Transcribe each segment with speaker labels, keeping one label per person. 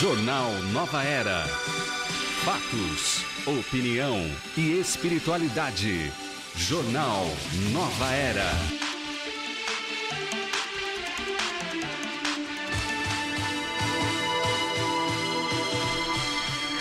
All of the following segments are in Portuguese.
Speaker 1: Jornal Nova Era. Fatos, opinião e espiritualidade. Jornal Nova Era.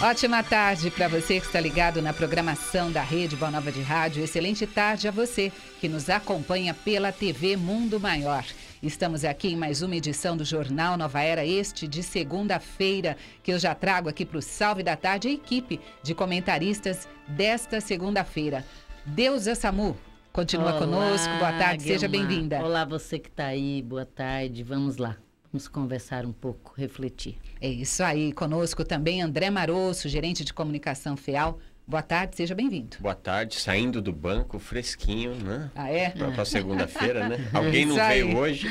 Speaker 2: Ótima tarde para você que está ligado na programação da Rede Boa Nova de Rádio. Excelente tarde a você que nos acompanha pela TV Mundo Maior. Estamos aqui em mais uma edição do Jornal Nova Era, este de segunda-feira, que eu já trago aqui para o Salve da Tarde a equipe de comentaristas desta segunda-feira. Deusa é Samu, continua Olá, conosco. Boa tarde, Guilherme. seja bem-vinda. Olá,
Speaker 3: você que está aí, boa tarde. Vamos lá. Vamos conversar um pouco, refletir. É isso aí. Conosco também André Marosso, gerente de comunicação FEAL.
Speaker 2: Boa tarde, seja bem-vindo.
Speaker 1: Boa tarde, saindo do banco fresquinho, né? Ah, é? Para segunda-feira, né? Alguém não veio hoje.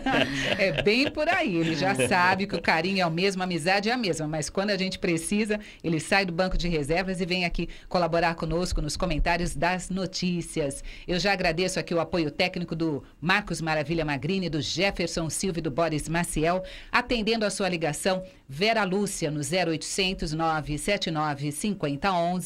Speaker 2: é bem por aí, ele já sabe que o carinho é o mesmo, a amizade é a mesma, mas quando a gente precisa, ele sai do banco de reservas e vem aqui colaborar conosco nos comentários das notícias. Eu já agradeço aqui o apoio técnico do Marcos Maravilha Magrini, do Jefferson Silva e do Boris Maciel, atendendo a sua ligação Vera Lúcia no 0800 979 5011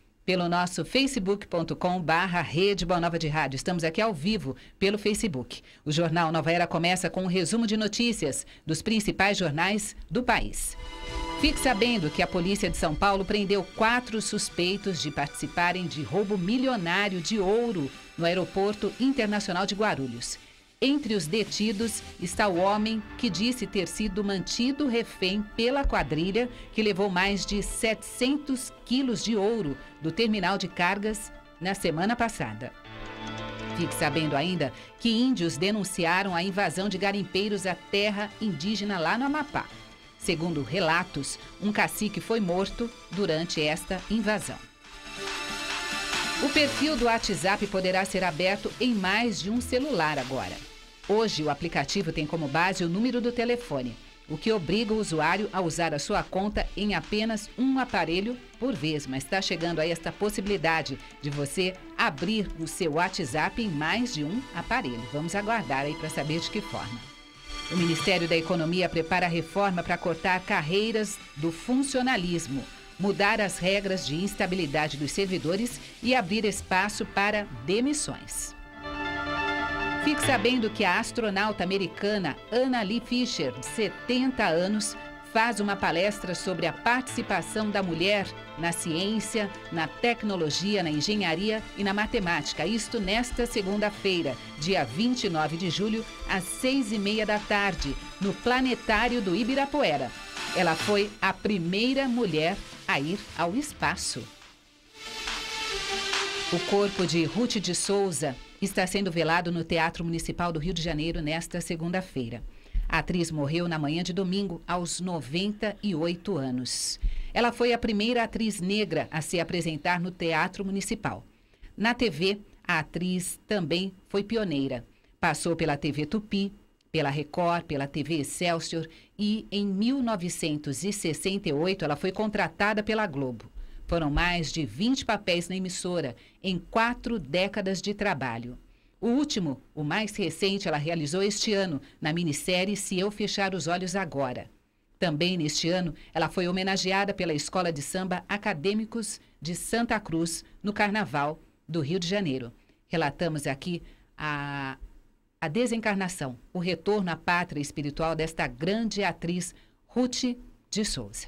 Speaker 2: pelo nosso facebook.com barra Rede Boa Nova de Rádio. Estamos aqui ao vivo pelo Facebook. O Jornal Nova Era começa com um resumo de notícias dos principais jornais do país. Fique sabendo que a polícia de São Paulo prendeu quatro suspeitos de participarem de roubo milionário de ouro no Aeroporto Internacional de Guarulhos. Entre os detidos está o homem que disse ter sido mantido refém pela quadrilha que levou mais de 700 quilos de ouro do terminal de cargas na semana passada. Fique sabendo ainda que índios denunciaram a invasão de garimpeiros à terra indígena lá no Amapá. Segundo relatos, um cacique foi morto durante esta invasão. O perfil do WhatsApp poderá ser aberto em mais de um celular agora. Hoje, o aplicativo tem como base o número do telefone, o que obriga o usuário a usar a sua conta em apenas um aparelho por vez. Mas está chegando aí esta possibilidade de você abrir o seu WhatsApp em mais de um aparelho. Vamos aguardar aí para saber de que forma. O Ministério da Economia prepara a reforma para cortar carreiras do funcionalismo, mudar as regras de instabilidade dos servidores e abrir espaço para demissões. Fique sabendo que a astronauta americana Anna Lee Fisher, de 70 anos, faz uma palestra sobre a participação da mulher na ciência, na tecnologia, na engenharia e na matemática. Isto nesta segunda-feira, dia 29 de julho, às seis e meia da tarde, no Planetário do Ibirapuera. Ela foi a primeira mulher a ir ao espaço. O corpo de Ruth de Souza, está sendo velado no Teatro Municipal do Rio de Janeiro nesta segunda-feira. A atriz morreu na manhã de domingo, aos 98 anos. Ela foi a primeira atriz negra a se apresentar no Teatro Municipal. Na TV, a atriz também foi pioneira. Passou pela TV Tupi, pela Record, pela TV Excelsior e, em 1968, ela foi contratada pela Globo. Foram mais de 20 papéis na emissora, em quatro décadas de trabalho. O último, o mais recente, ela realizou este ano, na minissérie Se Eu Fechar os Olhos Agora. Também neste ano, ela foi homenageada pela Escola de Samba Acadêmicos de Santa Cruz, no Carnaval do Rio de Janeiro. Relatamos aqui a, a desencarnação, o retorno à pátria espiritual desta grande atriz, Ruth de Souza.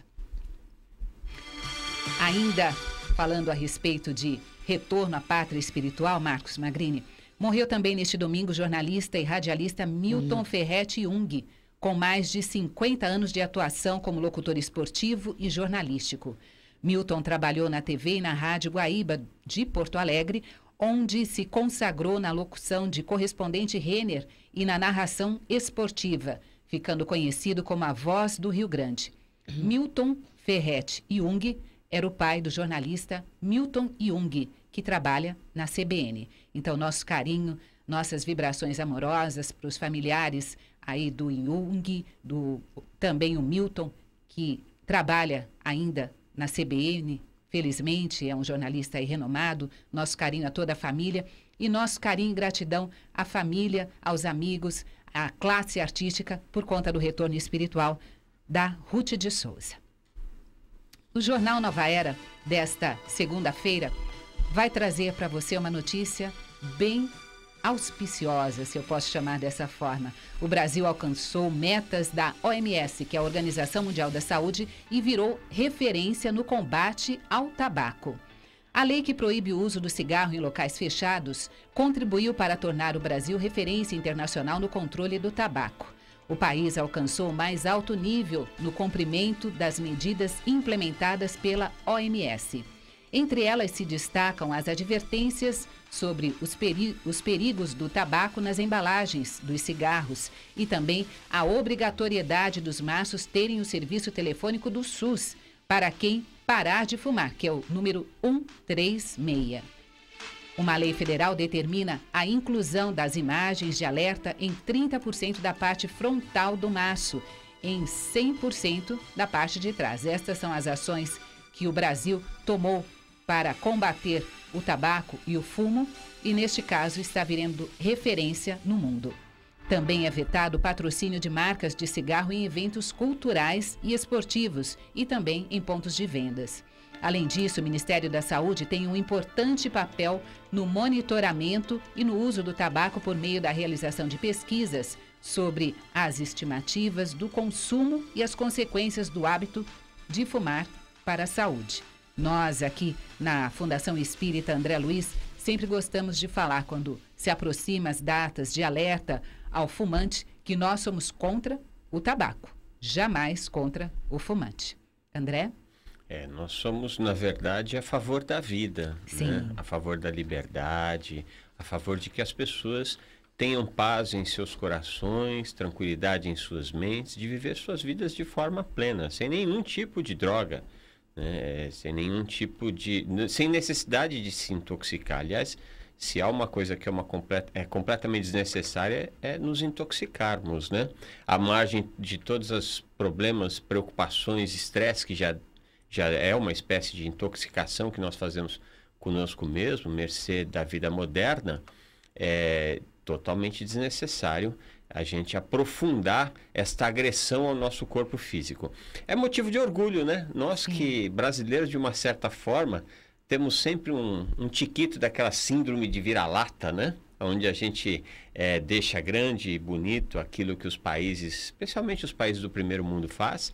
Speaker 2: Ainda falando a respeito de retorno à pátria espiritual, Marcos Magrini, morreu também neste domingo jornalista e radialista Milton hum. Ferretti Jung, com mais de 50 anos de atuação como locutor esportivo e jornalístico. Milton trabalhou na TV e na Rádio Guaíba de Porto Alegre, onde se consagrou na locução de correspondente Renner e na narração esportiva, ficando conhecido como a voz do Rio Grande. Uhum. Milton Ferretti Jung era o pai do jornalista Milton Jung, que trabalha na CBN. Então, nosso carinho, nossas vibrações amorosas para os familiares aí do Jung, do também o Milton, que trabalha ainda na CBN, felizmente é um jornalista renomado, nosso carinho a toda a família e nosso carinho e gratidão à família, aos amigos, à classe artística por conta do retorno espiritual da Ruth de Souza. O Jornal Nova Era, desta segunda-feira, vai trazer para você uma notícia bem auspiciosa, se eu posso chamar dessa forma. O Brasil alcançou metas da OMS, que é a Organização Mundial da Saúde, e virou referência no combate ao tabaco. A lei que proíbe o uso do cigarro em locais fechados contribuiu para tornar o Brasil referência internacional no controle do tabaco. O país alcançou o mais alto nível no cumprimento das medidas implementadas pela OMS. Entre elas se destacam as advertências sobre os, peri os, perigos do tabaco nas embalagens dos cigarros e também a obrigatoriedade dos maços terem o serviço telefônico do SUS para quem parar de fumar, que é o número 136. Uma lei federal determina a inclusão das imagens de alerta em 30% da parte frontal do maço, em 100% da parte de trás. Estas são as ações que o Brasil tomou para combater o tabaco e o fumo e, neste caso, está virando referência no mundo. Também é vetado o patrocínio de marcas de cigarro em eventos culturais e esportivos e também em pontos de vendas. Além disso, o Ministério da Saúde tem um importante papel no monitoramento e no uso do tabaco por meio da realização de pesquisas sobre as estimativas do consumo e as consequências do hábito de fumar para a saúde. Nós, aqui na Fundação Espírita André Luiz, sempre gostamos de falar quando se aproxima as datas de alerta ao fumante que nós somos contra o tabaco, jamais contra o fumante. André?
Speaker 1: É, nós somos, na verdade, a favor da vida, né? a favor da liberdade, a favor de que as pessoas tenham paz em seus corações, tranquilidade em suas mentes, de viver suas vidas de forma plena, sem nenhum tipo de droga, né? sem nenhum tipo de. sem necessidade de se intoxicar. Aliás, se há uma coisa que é, uma é completamente desnecessária, é nos intoxicarmos, né? À margem de todos os problemas, preocupações, estresse que já já é uma espécie de intoxicação que nós fazemos conosco mesmo, mercê da vida moderna, é totalmente desnecessário a gente aprofundar esta agressão ao nosso corpo físico. É motivo de orgulho, né? Nós que, brasileiros, de uma certa forma, temos sempre um, um tiquito daquela síndrome de vira-lata, né? Onde a gente é, deixa grande e bonito aquilo que os países, especialmente os países do primeiro mundo, faz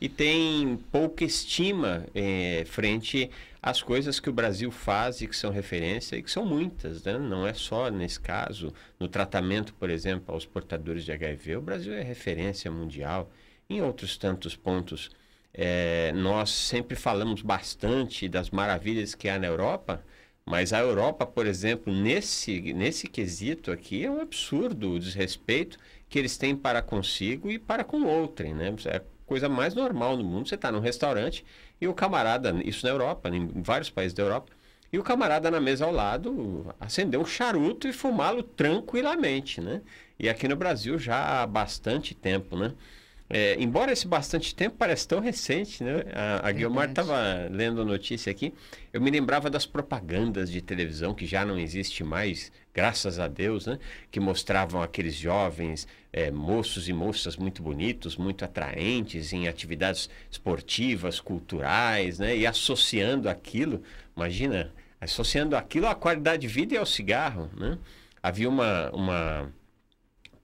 Speaker 1: e tem pouca estima é, frente às coisas que o Brasil faz e que são referência e que são muitas, né? não é só nesse caso. No tratamento, por exemplo, aos portadores de HIV, o Brasil é referência mundial. Em outros tantos pontos, é, nós sempre falamos bastante das maravilhas que há na Europa, mas a Europa, por exemplo, nesse, nesse quesito aqui, é um absurdo o desrespeito que eles têm para consigo e para com outrem. Né? É coisa mais normal no mundo. Você está num restaurante e o camarada, isso na Europa, em vários países da Europa, e o camarada na mesa ao lado acender um charuto e fumá-lo tranquilamente, né? E aqui no Brasil já há bastante tempo, né? É, embora esse bastante tempo pareça tão recente, né? A, a Guilmar estava lendo a notícia aqui. Eu me lembrava das propagandas de televisão que já não existe mais graças a Deus, né? que mostravam aqueles jovens é, moços e moças muito bonitos, muito atraentes em atividades esportivas, culturais, né? e associando aquilo, imagina, associando aquilo à qualidade de vida e ao cigarro. Né? Havia uma, uma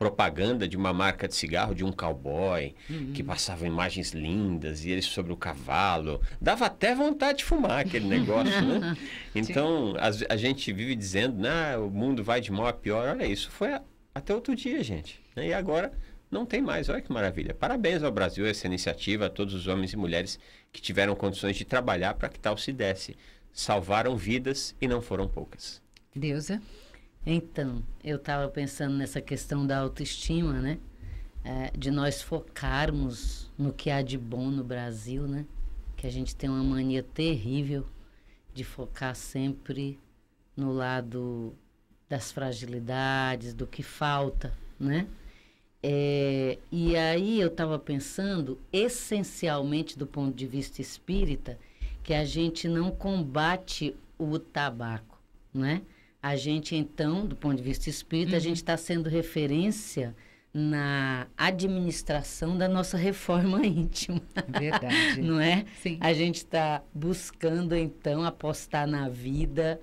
Speaker 1: propaganda de uma marca de cigarro de um cowboy uhum. que passava imagens lindas e ele sobre o cavalo. Dava até vontade de fumar aquele negócio, né? Então, a, a, gente vive dizendo, né o mundo vai de mal a pior. Olha, isso foi a, até outro dia, gente. Né? E agora não tem mais. Olha que maravilha. Parabéns ao Brasil, essa iniciativa, a todos os homens e mulheres que tiveram condições de trabalhar para que tal se desse. Salvaram vidas e não foram poucas.
Speaker 3: Deusa. Então, eu estava pensando nessa questão da autoestima, né? É, de nós focarmos no que há de bom no Brasil, né? Que a gente tem uma mania terrível de focar sempre no lado das fragilidades, do que falta, né? É, e aí eu estava pensando, essencialmente do ponto de vista espírita, que a gente não combate o tabaco, né? A gente, então, do ponto de vista espírita, uhum. a gente está uhum. sendo referência na administração da nossa reforma íntima. Verdade. Não é? Sim. A gente está buscando, então, apostar na vida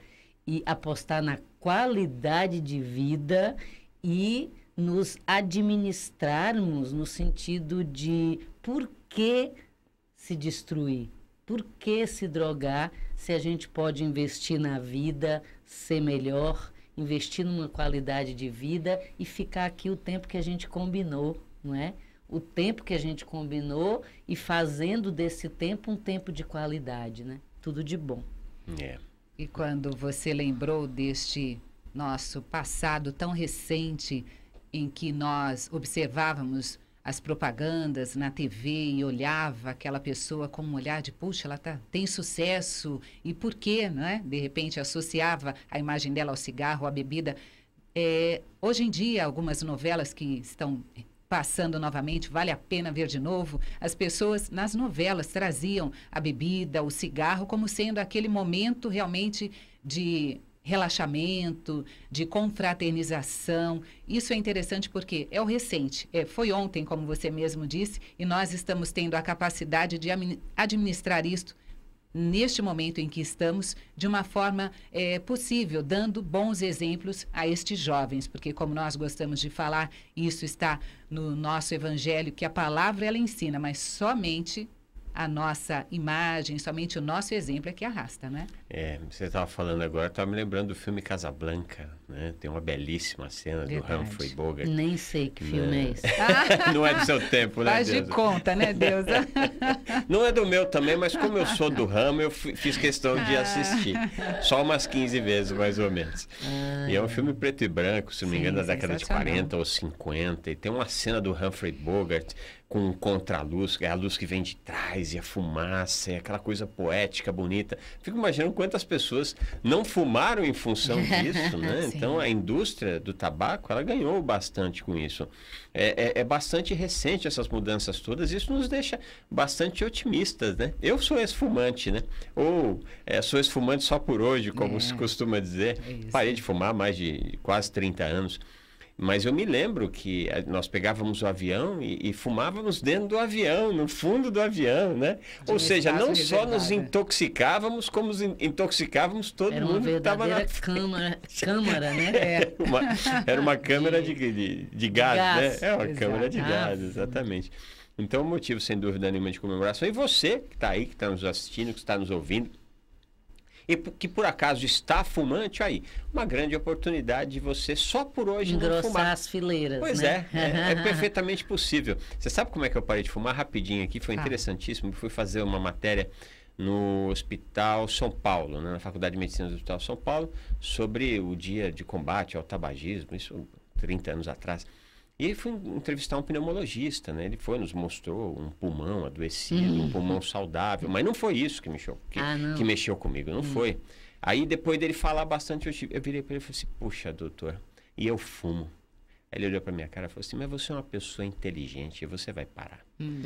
Speaker 3: e apostar na qualidade de vida e nos administrarmos no sentido de por que se destruir? Por que se drogar se a gente pode investir na vida, ser melhor, investir numa qualidade de vida e ficar aqui o tempo que a gente combinou, não é? O tempo que a gente combinou e fazendo desse tempo um tempo de qualidade, né? Tudo de bom. É. E quando você lembrou deste nosso
Speaker 2: passado tão recente em que nós observávamos as propagandas na TV e olhava aquela pessoa com um olhar de puxa, ela tá, tem sucesso e por quê, não é? De repente associava a imagem dela ao cigarro, à bebida. É, hoje em dia, algumas novelas que estão passando novamente, vale a pena ver de novo. As pessoas nas novelas traziam a bebida, o cigarro como sendo aquele momento realmente de relaxamento, de confraternização. Isso é interessante porque é o recente, é, foi ontem, como você mesmo disse, e nós estamos tendo a capacidade de administrar isto neste momento em que estamos de uma forma é, possível, dando bons exemplos a estes jovens, porque como nós gostamos de falar, isso está no nosso evangelho, que a palavra ela ensina, mas somente a nossa imagem, somente o nosso exemplo é que arrasta, né?
Speaker 1: É, você estava falando agora, estava me lembrando do filme Casablanca, né? Tem uma belíssima cena Verdade. do Humphrey Bogart. Nem sei que filme né?
Speaker 3: é esse.
Speaker 1: não é do seu tempo, né, Faz Deus? de
Speaker 3: conta, né, Deus
Speaker 1: não é do meu também, mas como eu sou do ramo, eu fiz questão de ah. assistir. Só umas 15 vezes, mais ou menos. Ah, e é um ah. filme preto e branco, se não me engano, da década de 40 ou 50. E tem uma cena do Humphrey Bogart com contraluz, é a luz que vem de trás e a fumaça, é aquela coisa poética, bonita. Fico imaginando quantas pessoas não fumaram em função disso, né? então a indústria do tabaco ela ganhou bastante com isso. É, é, é bastante recente essas mudanças todas. Isso nos deixa bastante otimistas, né? Eu sou ex-fumante, né? Ou é, sou ex-fumante só por hoje, como é. se costuma dizer. É Parei de fumar há mais de quase 30 anos. Mas eu me lembro que eh, nós pegávamos o avião e, e fumávamos dentro do avião, no fundo do avião, né? De Ou seja, não só nos intoxicávamos, como nos intoxicávamos todo era mundo que estava na
Speaker 3: câmara, câmara, né? É, era uma, era uma
Speaker 1: câmara de, de, de, gás, gás, né? É uma Exato. câmara de gás, exatamente. Então, motivo, sem dúvida nenhuma, de comemoração. E você que está aí, que está nos assistindo, que está nos ouvindo, e que por acaso está fumante, aí, uma grande oportunidade de você só por hoje Engrossar não fumar.
Speaker 3: as fileiras. Pois né? é, é, é
Speaker 1: perfeitamente possível. Você sabe como é que eu parei de fumar rapidinho aqui? Foi interessantíssimo. Fui fazer uma matéria no Hospital São Paulo, né, na Faculdade de Medicina do Hospital São Paulo, sobre o dia de combate ao tabagismo, isso 30 anos atrás. E ele foi entrevistar um pneumologista, né? Ele foi, nos mostrou um pulmão adoecido, hum. um uhum. pulmão saudável. Mas não foi isso que mexeu, que, ah, que mexeu comigo, não hum. foi. Aí depois dele falar bastante, eu, eu virei para ele e falei assim, puxa, doutor, e eu fumo. Aí ele olhou para minha cara e falou assim: Mas você é uma pessoa inteligente, você vai parar. Hum.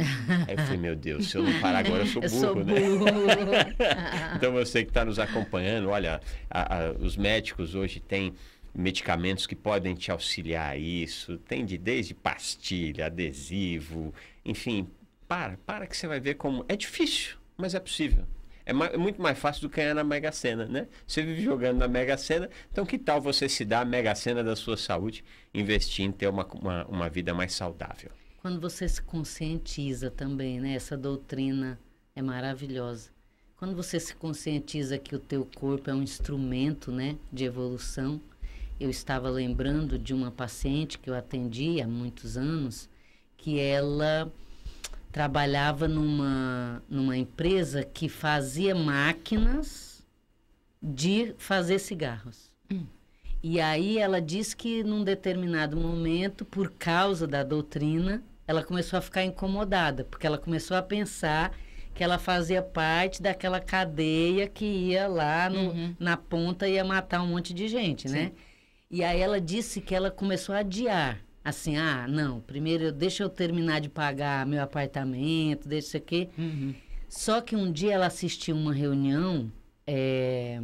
Speaker 1: Aí eu falei: Meu Deus, se eu não parar agora, eu sou burro, eu sou burro. né? então você que está nos acompanhando, olha, a, a, os médicos hoje têm medicamentos que podem te auxiliar a isso. Tem de desde pastilha, adesivo, enfim. Para, para que você vai ver como é difícil, mas é possível. É, é muito mais fácil do que ganhar na Mega Sena, né? Você vive jogando na Mega Sena, então que tal você se dar a Mega Sena da sua saúde, investir em ter uma, uma, uma vida mais saudável?
Speaker 3: Quando você se conscientiza também, né? Essa doutrina é maravilhosa. Quando você se conscientiza que o teu corpo é um instrumento, né, de evolução, eu estava lembrando de uma paciente que eu atendi há muitos anos, que ela trabalhava numa, numa empresa que fazia máquinas de fazer cigarros. Hum. E aí ela disse que num determinado momento, por causa da doutrina, ela começou a ficar incomodada, porque ela começou a pensar que ela fazia parte daquela cadeia que ia lá no, uhum. na ponta e ia matar um monte de gente, né? Sim. né? E aí ela disse que ela começou a adiar. Assim, ah, não, primeiro deixa eu terminar de pagar meu apartamento, deixa isso aqui. Uhum. Só que um dia ela assistiu uma reunião é,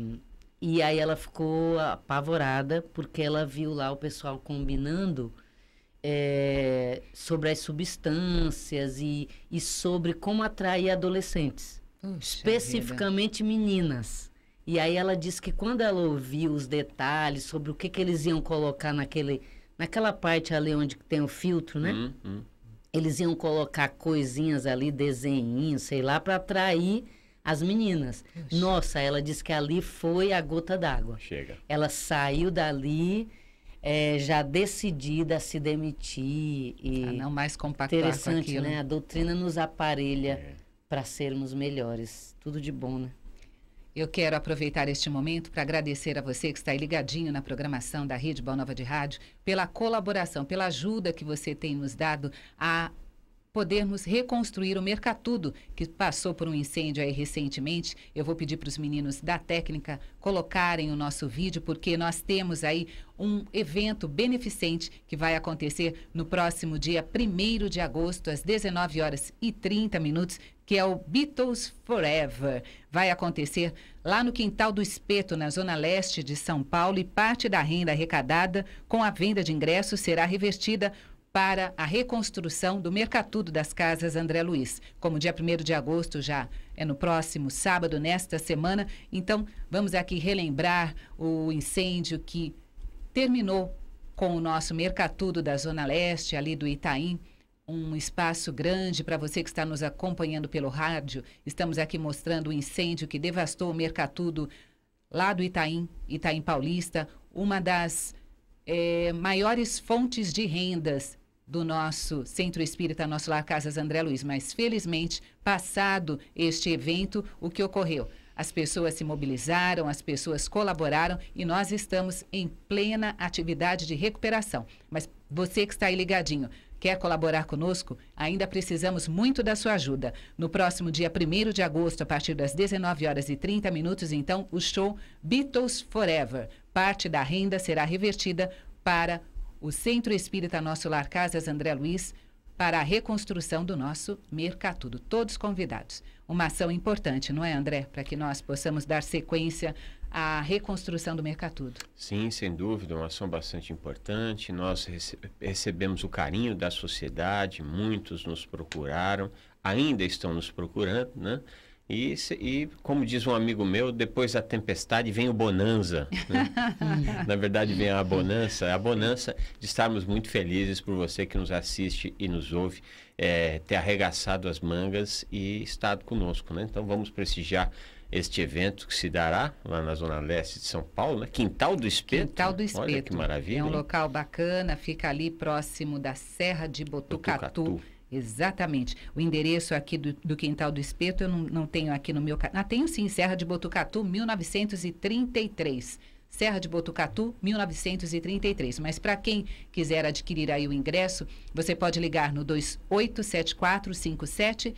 Speaker 3: e aí ela ficou apavorada porque ela viu lá o pessoal combinando é, sobre as substâncias e, e sobre como atrair adolescentes, Puxa especificamente vida. meninas. E aí ela disse que quando ela ouviu os detalhes sobre o que, que eles iam colocar naquele, naquela parte ali onde tem o filtro, né? Hum, hum. Eles iam colocar coisinhas ali, desenhinhos, sei lá, para atrair as meninas. Oxi. Nossa, ela disse que ali foi a gota d'água. Chega. Ela saiu dali é, já decidida a se demitir e não mais compactar interessante, com né? A doutrina nos aparelha é. para sermos melhores. Tudo de bom, né?
Speaker 2: Eu quero aproveitar este momento para agradecer a você que está aí ligadinho na programação da Rede Boa Nova de Rádio pela colaboração, pela ajuda que você tem nos dado a podermos reconstruir o Mercatudo, que passou por um incêndio aí recentemente. Eu vou pedir para os meninos da técnica colocarem o nosso vídeo, porque nós temos aí um evento beneficente que vai acontecer no próximo dia 1 de agosto, às 19 horas e 30 minutos que é o Beatles Forever. Vai acontecer lá no Quintal do Espeto, na zona leste de São Paulo, e parte da renda arrecadada com a venda de ingressos será revertida para a reconstrução do Mercatudo das Casas André Luiz. Como dia 1 de agosto já é no próximo sábado, nesta semana, então vamos aqui relembrar o incêndio que terminou com o nosso Mercatudo da Zona Leste, ali do Itaim, um espaço grande para você que está nos acompanhando pelo rádio. Estamos aqui mostrando o incêndio que devastou o Mercatudo lá do Itaim, Itaim Paulista, uma das é, maiores fontes de rendas do nosso Centro Espírita, nosso Lar Casas André Luiz. Mas, felizmente, passado este evento, o que ocorreu? As pessoas se mobilizaram, as pessoas colaboraram e nós estamos em plena atividade de recuperação. Mas você que está aí ligadinho, Quer colaborar conosco? Ainda precisamos muito da sua ajuda. No próximo dia 1 de agosto, a partir das 19 horas e 30 minutos, então, o show Beatles Forever. Parte da renda será revertida para o Centro Espírita Nosso Lar Casas André Luiz para a reconstrução do nosso Mercatudo. Todos convidados uma ação importante, não é, André? Para que nós possamos dar sequência à reconstrução do Mercatudo.
Speaker 1: Sim, sem dúvida, uma ação bastante importante. Nós rece recebemos o carinho da sociedade, muitos nos procuraram, ainda estão nos procurando, né? E, e, como diz um amigo meu, depois da tempestade vem o bonanza. Né? Na verdade, vem a bonança. A bonança de estarmos muito felizes por você que nos assiste e nos ouve, é, ter arregaçado as mangas e estado conosco. Né? Então, vamos prestigiar este evento que se dará lá na Zona Leste de São Paulo, né? Quintal do Espeto. Quintal do Espeto. Olha que maravilha. É um hein? local
Speaker 2: bacana, fica ali próximo da Serra de Botucatu. Botucatu Exatamente. O endereço aqui do, do Quintal do Espeto eu não, não, tenho aqui no meu... Ah, tenho sim, Serra de Botucatu, 1933. Serra de Botucatu, 1933. Mas para quem quiser adquirir aí o ingresso, você pode ligar no 28745756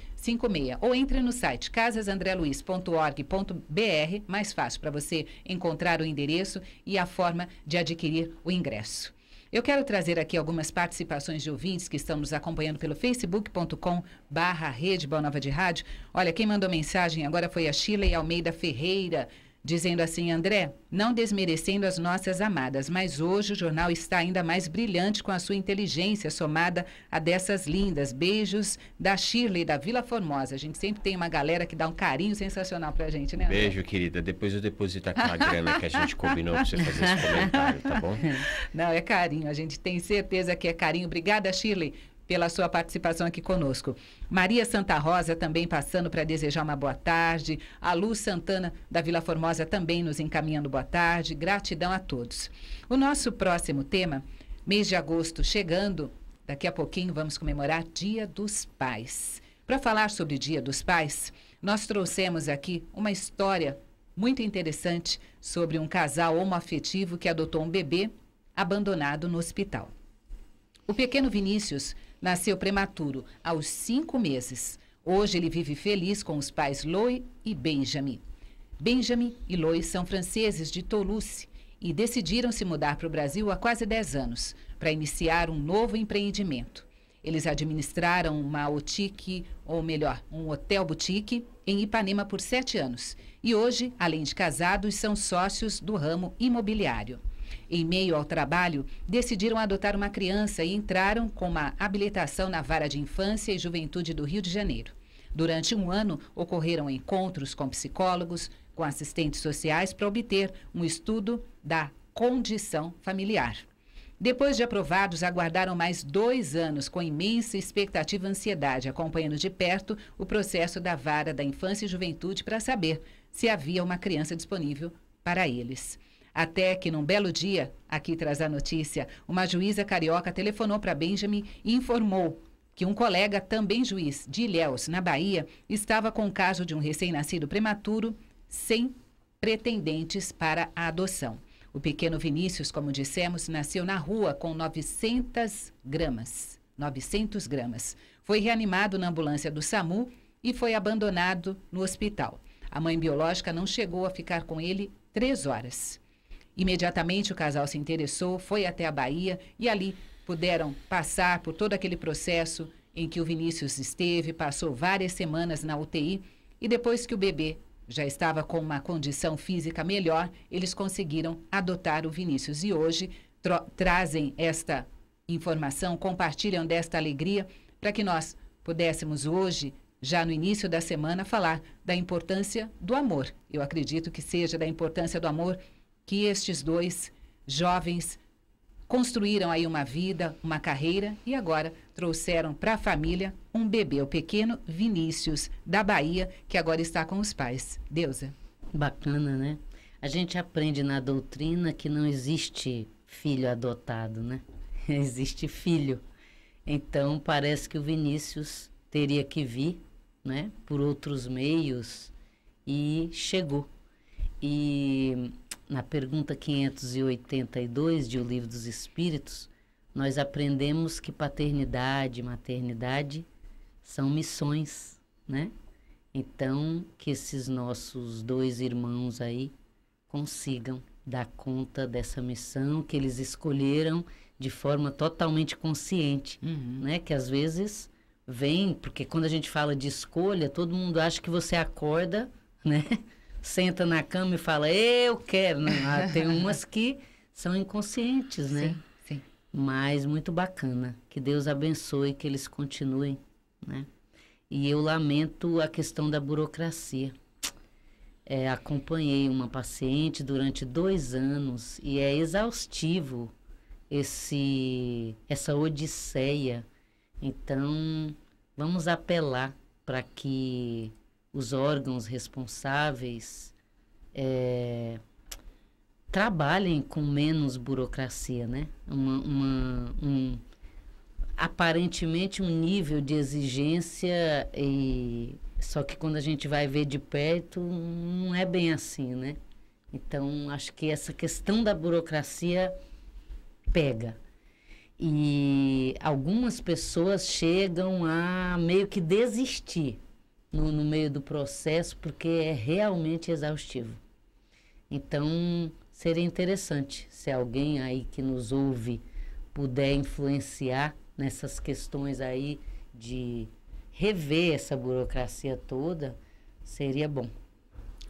Speaker 2: ou entre no site casasandreluiz.org.br, mais fácil para você encontrar o endereço e a forma de adquirir o ingresso. Eu quero trazer aqui algumas participações de ouvintes que estamos acompanhando pelo facebook.com barra Rede Boa Nova de Rádio. Olha, quem mandou mensagem agora foi a Sheila Almeida Ferreira dizendo assim: André, não desmerecendo as nossas amadas, mas hoje o jornal está ainda mais brilhante com a sua inteligência somada a dessas lindas. Beijos da Shirley da Vila Formosa. A gente sempre tem uma galera que dá um carinho sensacional pra gente, né? André? Beijo,
Speaker 1: querida. Depois eu deposito aquela grana que a gente combinou pra você fazer esse comentário, tá bom?
Speaker 2: Não, é carinho. A gente tem certeza que é carinho. Obrigada, Shirley pela sua participação aqui conosco. Maria Santa Rosa também passando para desejar uma boa tarde. A Lu Santana da Vila Formosa também nos encaminhando boa tarde. Gratidão a todos. O nosso próximo tema, mês de agosto chegando, daqui a pouquinho vamos comemorar Dia dos Pais. Para falar sobre Dia dos Pais, nós trouxemos aqui uma história muito interessante sobre um casal homoafetivo que adotou um bebê abandonado no hospital. O pequeno Vinícius Nasceu prematuro, aos cinco meses. Hoje ele vive feliz com os pais Loi e Benjamin. Benjamin e Loi são franceses de Toulouse e decidiram se mudar para o Brasil há quase 10 anos para iniciar um novo empreendimento. Eles administraram uma boutique, ou melhor, um hotel boutique, em Ipanema por sete anos. E hoje, além de casados, são sócios do ramo imobiliário. Em meio ao trabalho, decidiram adotar uma criança e entraram com uma habilitação na Vara de Infância e Juventude do Rio de Janeiro. Durante um ano, ocorreram encontros com psicólogos, com assistentes sociais para obter um estudo da condição familiar. Depois de aprovados, aguardaram mais dois anos com imensa expectativa e ansiedade, acompanhando de perto o processo da vara da infância e juventude para saber se havia uma criança disponível para eles. Até que, num belo dia, aqui traz a notícia, uma juíza carioca telefonou para Benjamin e informou que um colega, também juiz, de Ilhéus, na Bahia, estava com o caso de um recém-nascido prematuro sem pretendentes para a adoção. O pequeno Vinícius, como dissemos, nasceu na rua com 900 gramas. 900 gramas. Foi reanimado na ambulância do SAMU e foi abandonado no hospital. A mãe biológica não chegou a ficar com ele três horas. Imediatamente o casal se interessou, foi até a Bahia e ali puderam passar por todo aquele processo em que o Vinícius esteve, passou várias semanas na UTI e depois que o bebê já estava com uma condição física melhor, eles conseguiram adotar o Vinícius e hoje trazem esta informação, compartilham desta alegria para que nós pudéssemos hoje, já no início da semana, falar da importância do amor. Eu acredito que seja da importância do amor que estes dois jovens construíram aí uma vida, uma carreira e agora trouxeram para a família um bebê, o pequeno Vinícius, da Bahia, que agora está com os pais. Deusa.
Speaker 3: Bacana, né? A gente aprende na doutrina que não existe filho adotado, né? existe filho. Então parece que o Vinícius teria que vir, né, por outros meios e chegou. E na pergunta 582 de O Livro dos Espíritos, nós aprendemos que paternidade e maternidade são missões, né? Então, que esses nossos dois irmãos aí consigam dar conta dessa missão que eles escolheram de forma totalmente consciente, uhum. né? Que às vezes vem, porque quando a gente fala de escolha, todo mundo acha que você acorda, né? senta na cama e fala, eu quero. Não, ah, tem umas que são inconscientes, né? Sim, sim. Mas muito bacana. Que Deus abençoe, que eles continuem, né? E eu lamento a questão da burocracia. É, acompanhei uma paciente durante dois anos e é exaustivo esse essa odisseia. Então, vamos apelar para que os órgãos responsáveis é, trabalhem com menos burocracia, né? Uma, uma, um, aparentemente um nível de exigência e só que quando a gente vai ver de perto não é bem assim, né? Então acho que essa questão da burocracia pega. E algumas pessoas chegam a meio que desistir no, no meio do processo, porque é realmente exaustivo. Então, seria interessante se alguém aí que nos ouve puder influenciar nessas questões aí de rever essa burocracia toda, seria bom.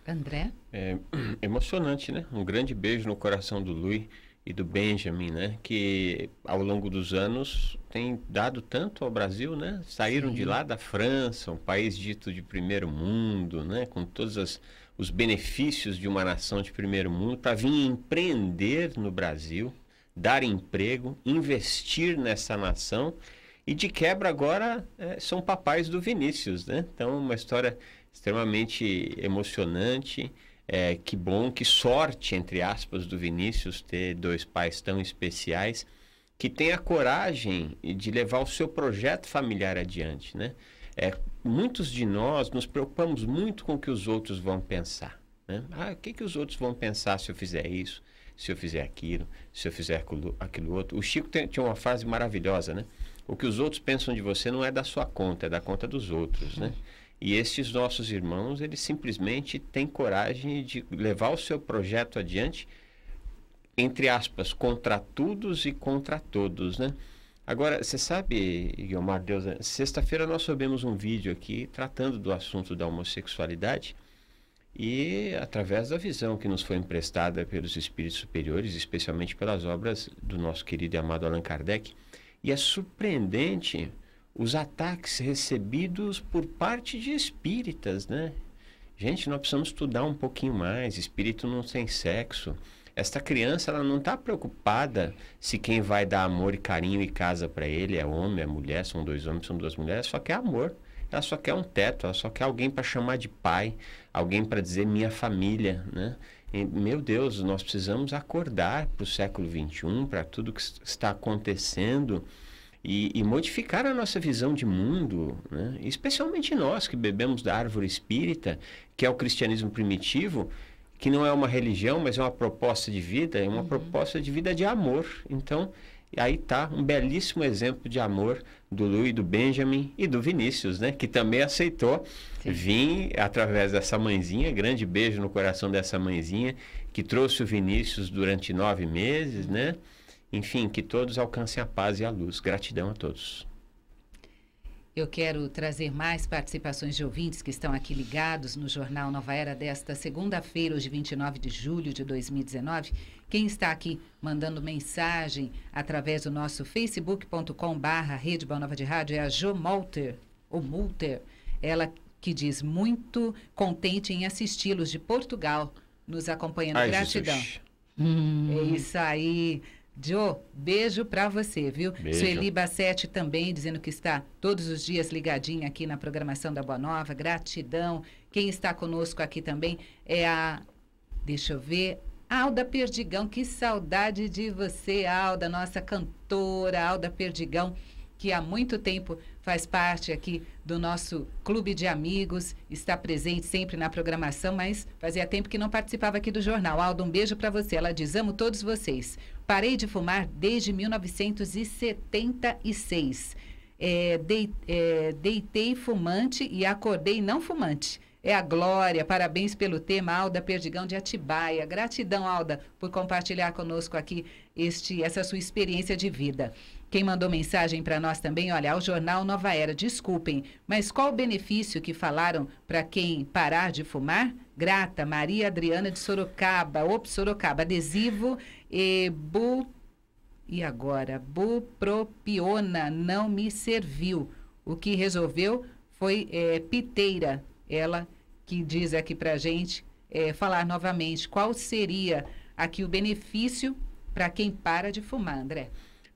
Speaker 3: André?
Speaker 1: É emocionante, né? Um grande beijo no coração do Luiz e do Benjamin, né? Que ao longo dos anos tem dado tanto ao Brasil, né? Saíram Sim. de lá da França, um país dito de primeiro mundo, né? Com todos as, os benefícios de uma nação de primeiro mundo, para vir empreender no Brasil, dar emprego, investir nessa nação. E de quebra agora é, são papais do Vinícius, né? Então, uma história extremamente emocionante é, que bom, que sorte, entre aspas, do Vinícius ter dois pais tão especiais que tem a coragem de levar o seu projeto familiar adiante, né? É, muitos de nós nos preocupamos muito com o que os outros vão pensar. Né? Ah, o que, que os outros vão pensar se eu fizer isso, se eu fizer aquilo, se eu fizer aquilo, aquilo outro? O Chico tem, tinha uma frase maravilhosa, né? O que os outros pensam de você não é da sua conta, é da conta dos outros, né? E esses nossos irmãos, eles simplesmente têm coragem de levar o seu projeto adiante, entre aspas, contra todos e contra todos, né? Agora, você sabe, Guilmar Deus, é, sexta-feira nós subimos um vídeo aqui tratando do assunto da homossexualidade e através da visão que nos foi emprestada pelos espíritos superiores, especialmente pelas obras do nosso querido e amado Allan Kardec. E é surpreendente os ataques recebidos por parte de espíritas, né? Gente, nós precisamos estudar um pouquinho mais. Espírito não tem sexo. Esta criança, ela não está preocupada se quem vai dar amor e carinho e casa para ele é homem, é mulher, são dois homens, são duas mulheres, só quer amor. Ela só quer um teto, ela só quer alguém para chamar de pai, alguém para dizer minha família, né? E, meu Deus, nós precisamos acordar para o século XXI, para tudo que está acontecendo e, e modificar a nossa visão de mundo, né? especialmente nós que bebemos da árvore espírita, que é o cristianismo primitivo, que não é uma religião, mas é uma proposta de vida, é uma uhum. proposta de vida de amor. Então, aí tá um belíssimo exemplo de amor do Lu e do Benjamin e do Vinícius, né? Que também aceitou Sim. vir através dessa mãezinha, grande beijo no coração dessa mãezinha, que trouxe o Vinícius durante nove meses, né? Enfim, que todos alcancem a paz e a luz. Gratidão a todos.
Speaker 2: Eu quero trazer mais participações de ouvintes que estão aqui ligados no Jornal Nova Era desta segunda-feira, hoje 29 de julho de 2019. Quem está aqui mandando mensagem através do nosso facebook.com barra Rede Nova de Rádio é a Jo Molter, ou Multer. Ela que diz muito contente em assisti-los de Portugal, nos acompanhando. Ai, Gratidão.
Speaker 3: Hum. É isso
Speaker 2: aí. Joe, beijo para você, viu? Beijo. Sueli Bassetti também dizendo que está todos os dias ligadinha aqui na programação da Boa Nova. Gratidão. Quem está conosco aqui também é a. Deixa eu ver. Alda Perdigão, que saudade de você, Alda, nossa cantora, Alda Perdigão que há muito tempo faz parte aqui do nosso clube de amigos, está presente sempre na programação, mas fazia tempo que não participava aqui do jornal. Aldo, um beijo para você. Ela diz: amo todos vocês. Parei de fumar desde 1976. É, de, é, deitei fumante e acordei não fumante. É a glória. Parabéns pelo tema, Alda Perdigão de Atibaia. Gratidão, Alda, por compartilhar conosco aqui este, essa sua experiência de vida. Quem mandou mensagem para nós também, olha, ao jornal Nova Era, desculpem, mas qual o benefício que falaram para quem parar de fumar? Grata, Maria Adriana de Sorocaba, op Sorocaba, adesivo e bu... E agora, bupropiona não me serviu. O que resolveu foi é, piteira, ela que diz aqui para gente é, falar novamente qual seria aqui o benefício para quem para de fumar, André.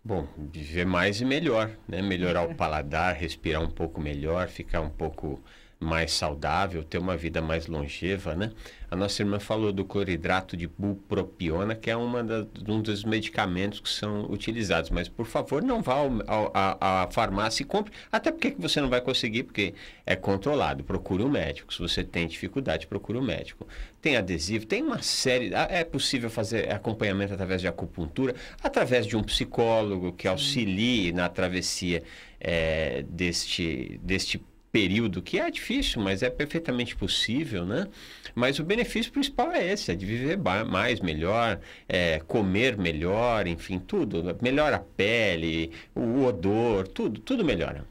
Speaker 1: Bom, viver mais e melhor, né? Melhorar o paladar, respirar um pouco melhor, ficar um pouco mais saudável, ter uma vida mais longeva, né? A nossa irmã falou do cloridrato de bupropiona, que é uma da, um dos medicamentos que são utilizados. Mas, por favor, não vá à farmácia e compre. Até porque você não vai conseguir, porque é controlado. Procure um médico. Se você tem dificuldade, procure um médico. Tem adesivo, tem uma série. Ah, é possível fazer acompanhamento através de acupuntura, através de um psicólogo que auxilie na travessia é, deste, deste período, que é difícil, mas é perfeitamente possível, né? Mas o benefício principal é esse, é de viver mais, melhor, é, comer melhor, enfim, tudo. Melhora a pele, o odor, tudo, tudo melhora.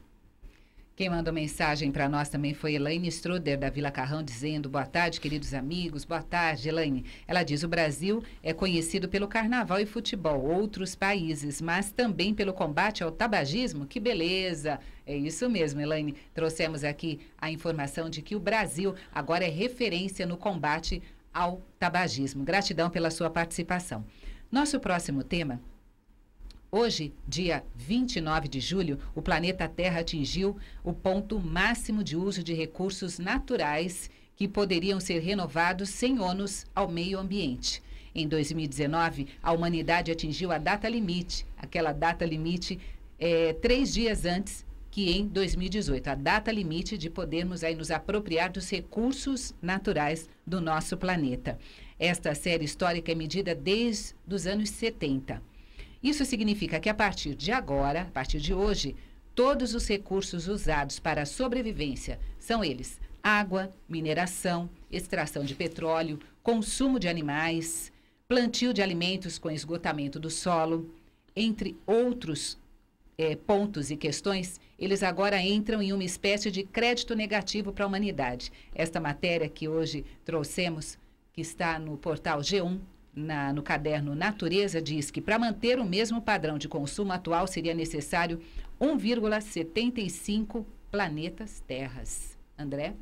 Speaker 2: Quem mandou mensagem para nós também foi Elaine Struder, da Vila Carrão, dizendo: Boa tarde, queridos amigos. Boa tarde, Elaine. Ela diz: O Brasil é conhecido pelo carnaval e futebol, outros países, mas também pelo combate ao tabagismo. Que beleza! É isso mesmo, Elaine. Trouxemos aqui a informação de que o Brasil agora é referência no combate ao tabagismo. Gratidão pela sua participação. Nosso próximo tema. Hoje, dia 29 de julho, o planeta Terra atingiu o ponto máximo de uso de recursos naturais que poderiam ser renovados sem ônus ao meio ambiente. Em 2019, a humanidade atingiu a data limite, aquela data limite é, três dias antes que em 2018, a data limite de podermos aí nos apropriar dos recursos naturais do nosso planeta. Esta série histórica é medida desde os anos 70. Isso significa que a partir de agora, a partir de hoje, todos os recursos usados para a sobrevivência são eles: água, mineração, extração de petróleo, consumo de animais, plantio de alimentos com esgotamento do solo, entre outros é, pontos e questões, eles agora entram em uma espécie de crédito negativo para a humanidade. Esta matéria que hoje trouxemos, que está no portal G1, na, no caderno Natureza, diz que para manter o mesmo padrão de consumo atual seria necessário 1,75 planetas Terras. André?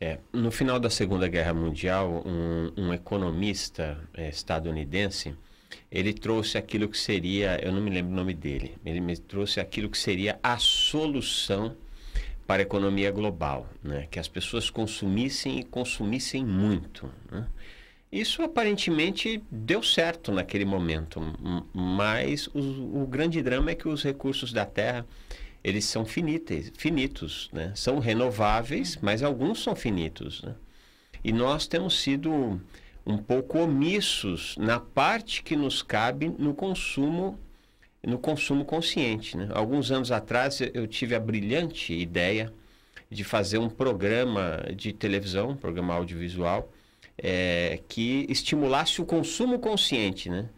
Speaker 1: É, no final da Segunda Guerra Mundial, um, um economista é, estadunidense ele trouxe aquilo que seria, eu não me lembro o nome dele, ele me trouxe aquilo que seria a solução para a economia global, né? que as pessoas consumissem e consumissem muito. Né? Isso aparentemente deu certo naquele momento, mas o, o, grande drama é que os recursos da Terra eles são finites, finitos, né? são renováveis, uhum. mas alguns são finitos. Né? E nós temos sido um pouco omissos na parte que nos cabe no consumo no consumo consciente. Né? Alguns anos atrás eu tive a brilhante ideia de fazer um programa de televisão, um programa audiovisual, é, que estimulasse o consumo consciente. Né?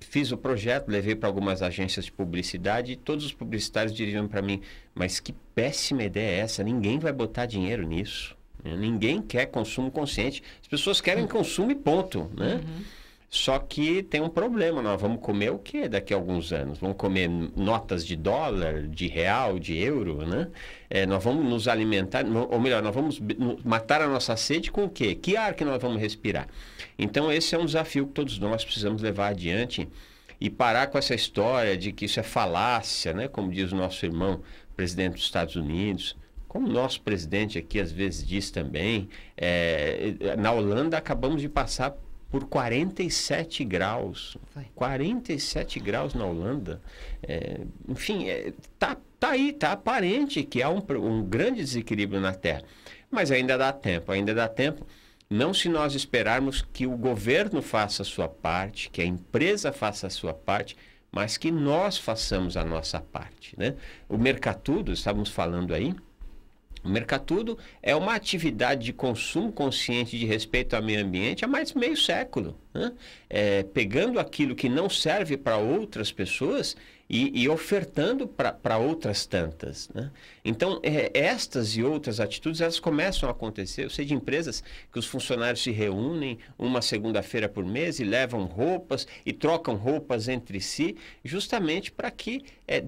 Speaker 1: Fiz o projeto, levei para algumas agências de publicidade e todos os publicitários dirigiam para mim: mas que péssima ideia é essa? Ninguém vai botar dinheiro nisso. Né? Ninguém quer consumo consciente. As pessoas querem uhum. consumo e ponto, né? Uhum. Só que tem um problema, nós vamos comer o que daqui a alguns anos? Vamos comer notas de dólar, de real, de euro, né? É, nós vamos nos alimentar, ou melhor, nós vamos matar a nossa sede com o quê? Que ar que nós vamos respirar? Então esse é um desafio que todos nós precisamos levar adiante e parar com essa história de que isso é falácia, né? Como diz o nosso irmão presidente dos Estados Unidos. Como o nosso presidente aqui às vezes diz também, é, é na Holanda acabamos de passar por 47 graus. Foi. 47 graus na Holanda. É, enfim, é, tá, tá aí, tá aparente que há um, um grande desequilíbrio na Terra. Mas ainda dá tempo, ainda dá tempo. Não se nós esperarmos que o governo faça a sua parte, que a empresa faça a sua parte, mas que nós façamos a nossa parte. Né? O Mercatudo, estávamos falando aí, o Mercatudo é uma atividade de consumo consciente de respeito ao meio ambiente há mais de meio século. Né? É, pegando aquilo que não serve para outras pessoas e, e ofertando para outras tantas. Né? Então, é, estas e outras atitudes, elas começam a acontecer. Eu sei de empresas que os funcionários se reúnem uma segunda-feira por mês e levam roupas e trocam roupas entre si, justamente para que é,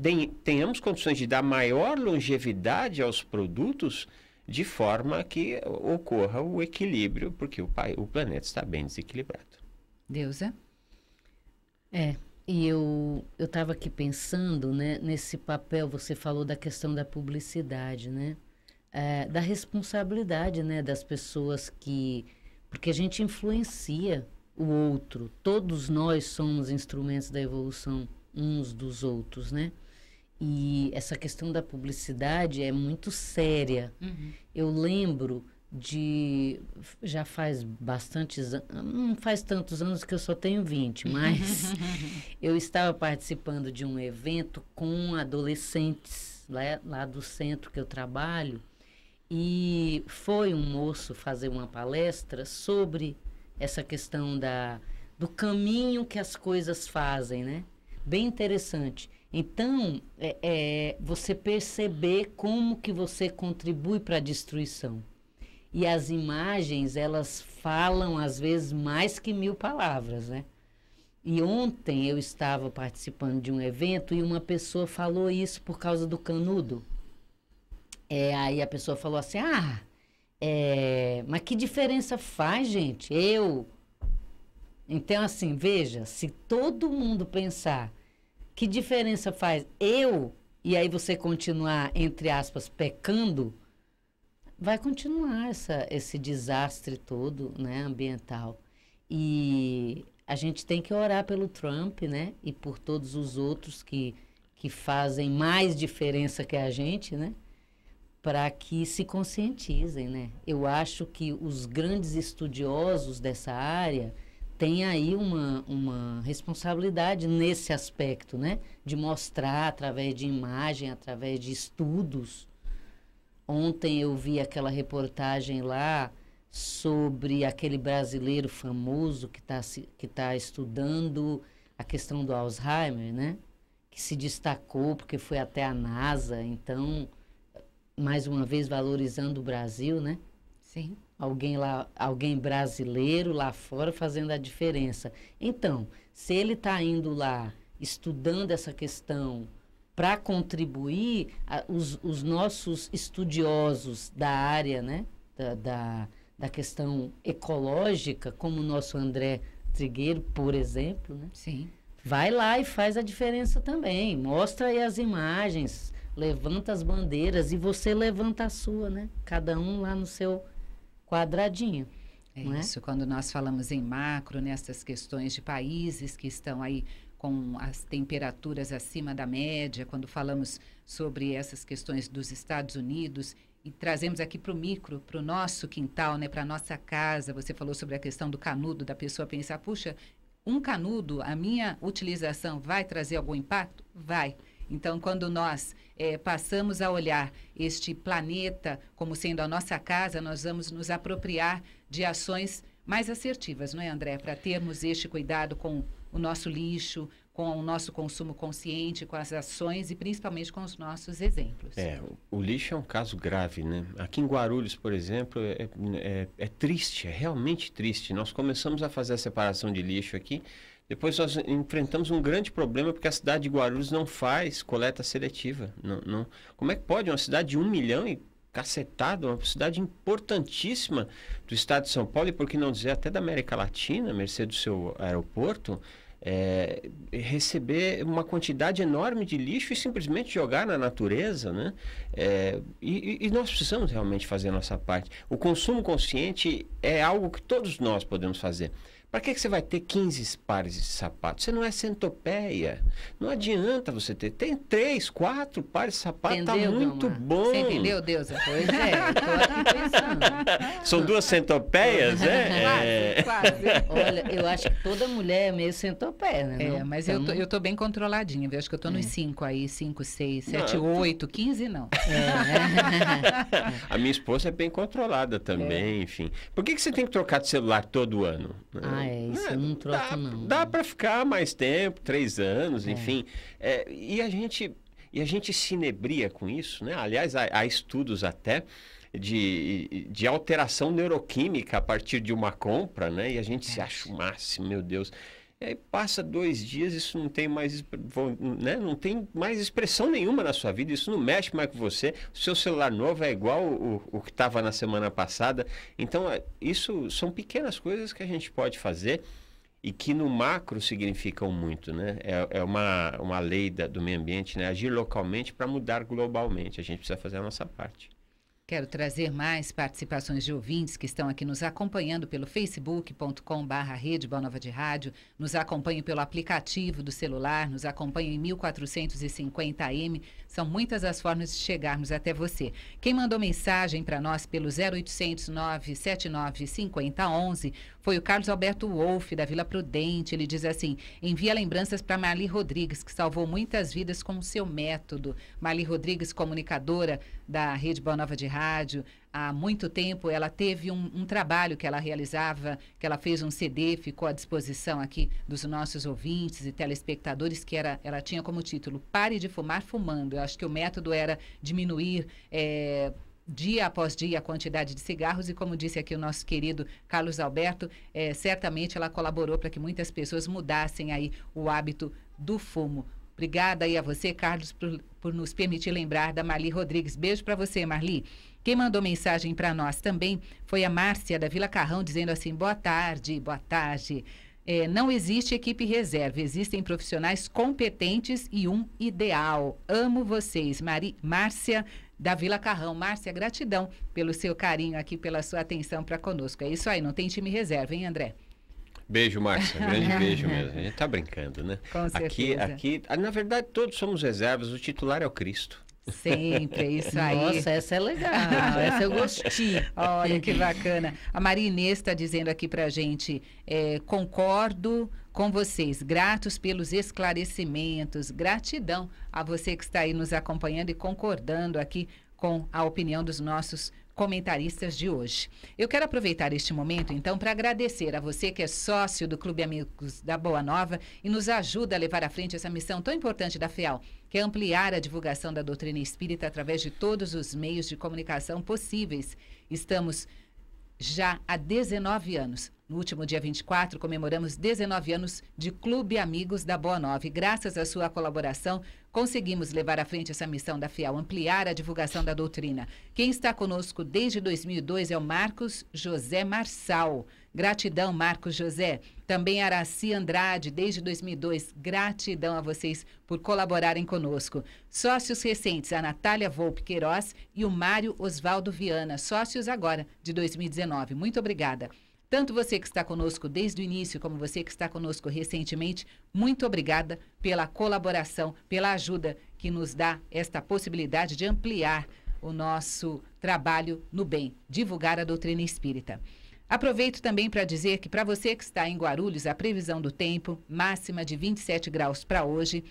Speaker 1: tenhamos condições de dar maior longevidade aos produtos de forma que ocorra o equilíbrio, porque o, o planeta está bem desequilibrado.
Speaker 3: Deusa? É, e eu estava aqui pensando né, nesse papel, você falou da questão da publicidade, né? É, da responsabilidade né, das pessoas que. Porque a gente influencia o outro. Todos nós somos instrumentos da evolução uns dos outros, né? E essa questão da publicidade é muito séria. Uhum. Eu lembro de já faz bastantes não faz tantos anos que eu só tenho 20, mas eu estava participando de um evento com adolescentes lá, lá do centro que eu trabalho e foi um moço fazer uma palestra sobre essa questão da do caminho que as coisas fazem, né? Bem interessante. Então, é, é você perceber como que você contribui para a destruição e as imagens, elas falam às vezes mais que mil palavras, né? E ontem eu estava participando de um evento e uma pessoa falou isso por causa do canudo. É, aí a pessoa falou assim: Ah, é, mas que diferença faz, gente? Eu. Então, assim, veja, se todo mundo pensar que diferença faz eu, e aí você continuar, entre aspas, pecando, vai continuar essa, esse desastre todo né, ambiental. E a gente tem que orar pelo Trump né, e por todos os outros que, que fazem mais diferença que a gente, né? para que se conscientizem, né? Eu acho que os grandes estudiosos dessa área têm aí uma, uma responsabilidade nesse aspecto, né? De mostrar através de imagem, através de estudos, Ontem eu vi aquela reportagem lá sobre aquele brasileiro famoso que está que tá estudando a questão do Alzheimer, né? Que se destacou porque foi até a NASA, então mais uma vez valorizando o Brasil, né? Sim. Alguém lá, alguém brasileiro lá fora fazendo a diferença. Então, se ele está indo lá estudando essa questão para contribuir a, os, os, nossos estudiosos da área, né, da, da, da, questão ecológica, como o nosso André Trigueiro, por exemplo, né? Sim. Vai lá e faz a diferença também. Mostra aí as imagens, levanta as bandeiras e você levanta a sua, né? Cada um lá no seu quadradinho. É, é? isso, quando nós falamos em
Speaker 2: macro, nessas né, questões de países que estão aí com as temperaturas acima da média, quando falamos sobre essas questões dos Estados Unidos e trazemos aqui para o micro, para o nosso quintal, né, para a nossa casa. Você falou sobre a questão do canudo, da pessoa pensar, puxa, um canudo, a minha utilização vai trazer algum impacto? Vai. Então, quando nós é, passamos a olhar este planeta como sendo a nossa casa, nós vamos nos apropriar de ações mais assertivas, não é, André? Para termos este cuidado com o nosso lixo, com o nosso consumo consciente, com as ações e principalmente com os nossos exemplos.
Speaker 1: É, o, lixo é um caso grave, né? Aqui em Guarulhos, por exemplo, é, é, é, é, triste, é realmente triste. Nós começamos a fazer a separação de lixo aqui, depois nós enfrentamos um grande problema porque a cidade de Guarulhos não faz coleta seletiva. Não, não. Como é que pode uma cidade de um milhão e cacetado uma cidade importantíssima do estado de São Paulo e, por que não dizer, até da América Latina, mercê do seu aeroporto, é, receber uma quantidade enorme de lixo e simplesmente jogar na natureza, né? É, e, e, nós precisamos realmente fazer a nossa parte. O consumo consciente é algo que todos nós podemos fazer. Para que, que você vai ter 15 pares de sapatos? Você não é centopeia. Não adianta você ter. Tem três, quatro pares de sapatos, Está tá muito bom. bom. Você entendeu, Deus? Pois é, tô aqui pensando. São duas centopeias, né? é? Quatro, Quase, quase.
Speaker 3: Olha, eu acho que toda mulher é meio centopeia, né? É, mas então... eu, tô, então eu tô bem controladinha, viu? Acho que eu tô nos
Speaker 2: é. cinco aí, cinco, seis, sete, oito, quinze, não. É, né?
Speaker 1: A minha esposa é bem controlada também, é. enfim. Por que, que você tem que trocar de celular todo ano? Ah,
Speaker 3: ah, é, isso eu é, não troco, dá, não.
Speaker 1: Dá né? para ficar mais tempo, três anos, é. enfim. É, e a gente. E a gente se inebria com isso, né? Aliás, há, há estudos até de, de alteração neuroquímica a partir de uma compra, né? E a gente se acha o máximo, meu Deus. E aí passa dois dias, isso não tem mais, né? não tem mais expressão nenhuma na sua vida, isso não mexe mais com você. O seu celular novo é igual o, o que estava na semana passada. Então, é, isso são pequenas coisas que a gente pode fazer e que no macro significam muito, né? É, é uma, uma lei da, do meio ambiente, né? Agir localmente para mudar globalmente. A gente precisa fazer a nossa parte.
Speaker 2: Quero trazer mais participações de ouvintes que estão aqui nos acompanhando pelo facebook.com barra Rede Boa Nova de Rádio, nos acompanham pelo aplicativo do celular, nos acompanham em 1450M. São muitas as formas de chegarmos até você. Quem mandou mensagem para nós pelo 0800 979 5011 foi o Carlos Alberto Wolff, da Vila Prudente. Ele diz assim, envia lembranças para Marli Rodrigues, que salvou muitas vidas com o seu método. Marli Rodrigues, comunicadora da Rede Boa Nova de Rádio, rádio. Há muito tempo ela teve um, um, trabalho que ela realizava, que ela fez um CD, ficou à disposição aqui dos nossos ouvintes e telespectadores, que era, ela tinha como título Pare de Fumar Fumando. Eu acho que o método era diminuir. É, dia após dia a quantidade de cigarros e como disse aqui o nosso querido Carlos Alberto, é, certamente ela colaborou para que muitas pessoas mudassem aí o hábito do fumo. Obrigada aí a você, Carlos, por, por nos permitir lembrar da Marli Rodrigues. Beijo para você, Marli. Quem mandou mensagem para nós também foi a Márcia da Vila Carrão, dizendo assim: boa tarde, boa tarde. É, não existe equipe reserva, existem profissionais competentes e um ideal. Amo vocês, Mari, Márcia da Vila Carrão. Márcia, gratidão pelo seu carinho aqui, pela sua atenção para conosco. É isso aí, não tem time reserva, hein, André?
Speaker 1: Beijo, Márcia. Grande beijo mesmo. A gente tá brincando, né? Com certeza. Aqui, aqui, na verdade, todos somos reservas. O titular é o Cristo. Sempre, é isso aí. Nossa,
Speaker 3: essa é legal, ah,
Speaker 1: essa eu gostei.
Speaker 2: Olha que bacana. A Maria Inês está dizendo aqui para a gente, é, concordo com vocês, gratos pelos esclarecimentos, gratidão a você que está aí nos acompanhando e concordando aqui com a opinião dos nossos comentaristas de hoje. Eu quero aproveitar este momento, então, para agradecer a você que é sócio do Clube Amigos da Boa Nova e nos ajuda a levar à frente essa missão tão importante da FEAL, que é ampliar a divulgação da doutrina espírita através de todos os meios de comunicação possíveis. Estamos já há 19 anos no último dia 24, comemoramos 19 anos de Clube Amigos da Boa Nova. E graças à sua colaboração, conseguimos levar à frente essa missão da fiel ampliar a divulgação da doutrina. Quem está conosco desde 2002 é o Marcos José Marçal. Gratidão, Marcos José. Também Araci Andrade, desde 2002. Gratidão a vocês por colaborarem conosco. Sócios recentes, a Natália Volpe Queiroz e o Mário Osvaldo Viana, sócios agora de 2019. Muito obrigada. Tanto você que está conosco desde o início, como você que está conosco recentemente, muito obrigada pela colaboração, pela ajuda que nos dá esta possibilidade de ampliar o nosso trabalho no bem, divulgar a doutrina espírita. Aproveito também para dizer que para você que está em Guarulhos, a previsão do tempo máxima de 27 graus para hoje,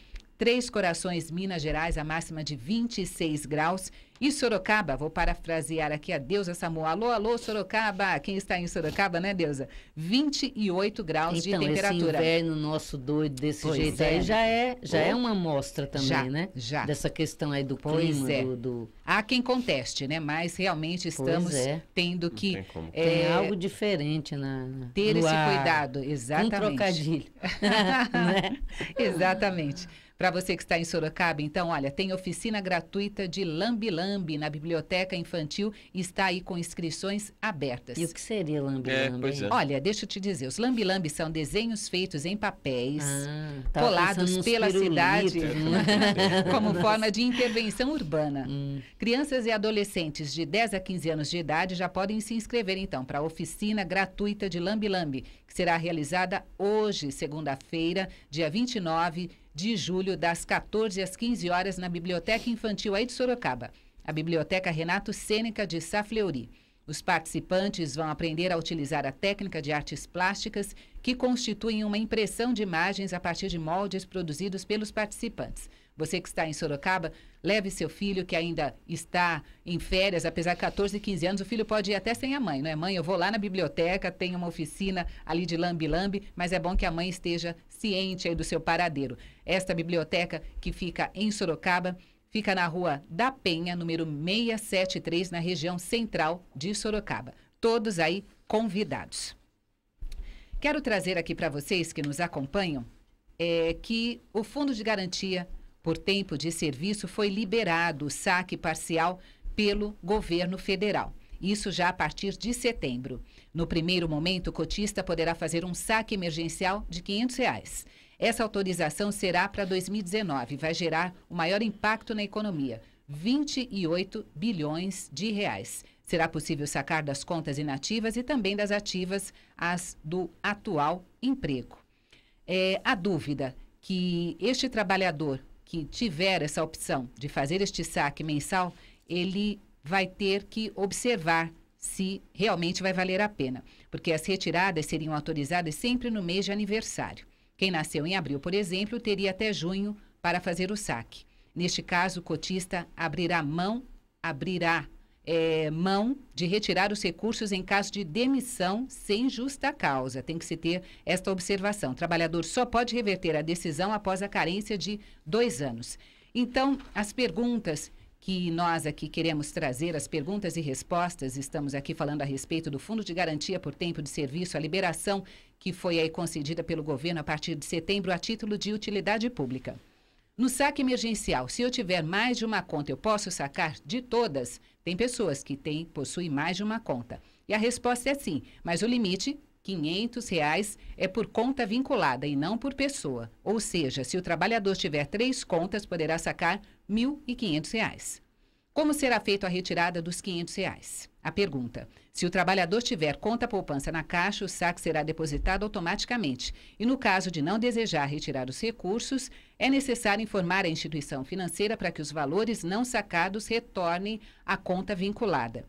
Speaker 2: Três Corações, Minas Gerais, a máxima de 26 graus. E Sorocaba, vou parafrasear aqui a Deusa Samoa. Alô, alô, Sorocaba! Quem está em Sorocaba, né, Deusa? 28 graus então, de temperatura. Esse inverno
Speaker 3: nosso doido desse pois jeito é. aí já é, já é uma amostra também, já, né? Já. Dessa questão aí do pois clima, é. do, do,
Speaker 2: Há quem conteste, né? Mas realmente estamos é.
Speaker 3: tendo que. Tem, é, tem, algo diferente na. na ter esse ar. cuidado, exatamente. Um trocadilho.
Speaker 2: né? Exatamente. Para você que está em Sorocaba, então, olha, tem oficina gratuita de lambi-lambi na Biblioteca Infantil e está aí com inscrições abertas. E o que
Speaker 3: seria lambi-lambi? É, é. Olha,
Speaker 2: deixa eu te dizer, os lambi-lambi são desenhos feitos em papéis, ah, tá colados pela cidade, como forma de intervenção urbana. Hum. Crianças e adolescentes de 10 a 15 anos de idade já podem se inscrever, então, para a oficina gratuita de lambi-lambi, que será realizada hoje, segunda-feira, dia 29 de julho, das 14 às 15 horas, na Biblioteca Infantil aí de Sorocaba, a Biblioteca Renato Sêneca de Safleuri. Os participantes vão aprender a utilizar a técnica de artes plásticas, que constituem uma impressão de imagens a partir de moldes produzidos pelos participantes. Você que está em Sorocaba, leve seu filho que ainda está em férias, apesar de 14, 15 anos, o filho pode ir até sem a mãe, não é? Mãe, eu vou lá na biblioteca, tem uma oficina ali de lambe-lambe, mas é bom que a mãe esteja ciente aí do seu paradeiro. Esta biblioteca que fica em Sorocaba, fica na rua da Penha, número 673, na região central de Sorocaba. Todos aí convidados. Quero trazer aqui para vocês que nos acompanham é, que o Fundo de Garantia por tempo de serviço, foi liberado o saque parcial pelo governo federal. Isso já a partir de setembro. No primeiro momento, o cotista poderá fazer um saque emergencial de R$ 500. Reais. Essa autorização será para 2019 e vai gerar o maior impacto na economia, 28 bilhões de reais. Será possível sacar das contas inativas e também das ativas as do atual emprego. É, a dúvida que este trabalhador que tiver essa opção de fazer este saque mensal, ele vai ter que observar se realmente vai valer a pena, porque as retiradas seriam autorizadas sempre no mês de aniversário. Quem nasceu em abril, por exemplo, teria até junho para fazer o saque. Neste caso, o cotista abrirá mão, abrirá é, mão de retirar os recursos em caso de demissão sem justa causa. Tem que se ter esta observação. O trabalhador só pode reverter a decisão após a carência de dois anos. Então, as perguntas que nós aqui queremos trazer, as perguntas e respostas, estamos aqui falando a respeito do Fundo de Garantia por Tempo de Serviço, a liberação que foi aí concedida pelo governo a partir de setembro a título de utilidade pública. No saque emergencial, se eu tiver mais de uma conta, eu posso sacar de todas? Tem pessoas que têm, possuem mais de uma conta. E a resposta é sim, mas o limite, R$ 500, reais, é por conta vinculada e não por pessoa. Ou seja, se o trabalhador tiver três contas, poderá sacar R$ 1.500. Reais. Como será feita a retirada dos R$ 500? Reais? A pergunta: se o trabalhador tiver conta poupança na Caixa, o saque será depositado automaticamente. E no caso de não desejar retirar os recursos, é necessário informar a instituição financeira para que os valores não sacados retornem à conta vinculada.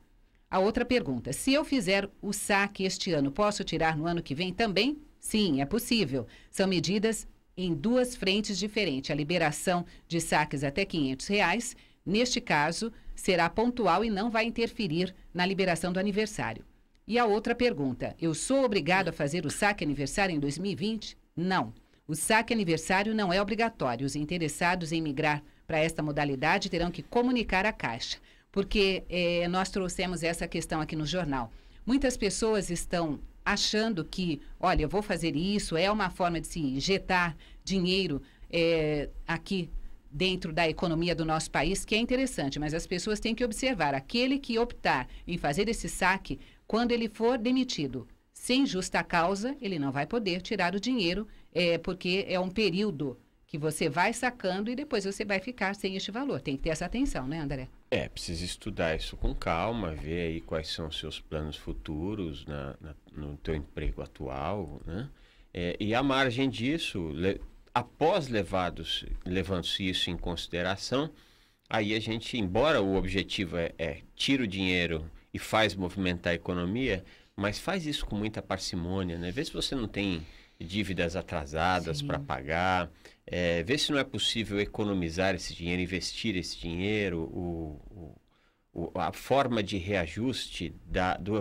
Speaker 2: A outra pergunta: se eu fizer o saque este ano, posso tirar no ano que vem também? Sim, é possível. São medidas em duas frentes diferentes: a liberação de saques até R$ 500, reais, neste caso, será pontual e não vai interferir na liberação do aniversário. E a outra pergunta: eu sou obrigado a fazer o saque aniversário em 2020? Não. O saque aniversário não é obrigatório. Os interessados em migrar para esta modalidade terão que comunicar à Caixa, porque eh, nós trouxemos essa questão aqui no jornal. Muitas pessoas estão achando que, olha, eu vou fazer isso, é uma forma de se injetar dinheiro eh, aqui dentro da economia do nosso país que é interessante, mas as pessoas têm que observar aquele que optar em fazer esse saque quando ele for demitido sem justa causa, ele não vai poder tirar o dinheiro, é, porque é um período que você vai sacando e depois você vai ficar sem este valor. Tem que ter essa atenção, né, André?
Speaker 1: É, precisa estudar isso com calma, ver aí quais são os seus planos futuros na, na, no teu emprego atual, né? É, e à margem disso, após levados, levando-se isso em consideração, aí a gente, embora o objetivo é, é tira o dinheiro e faz movimentar a economia, mas faz isso com muita parcimônia, né? Vê se você não tem dívidas atrasadas para pagar, é, vê se não é possível economizar esse dinheiro, investir esse dinheiro, o, o, o a forma de reajuste da, do,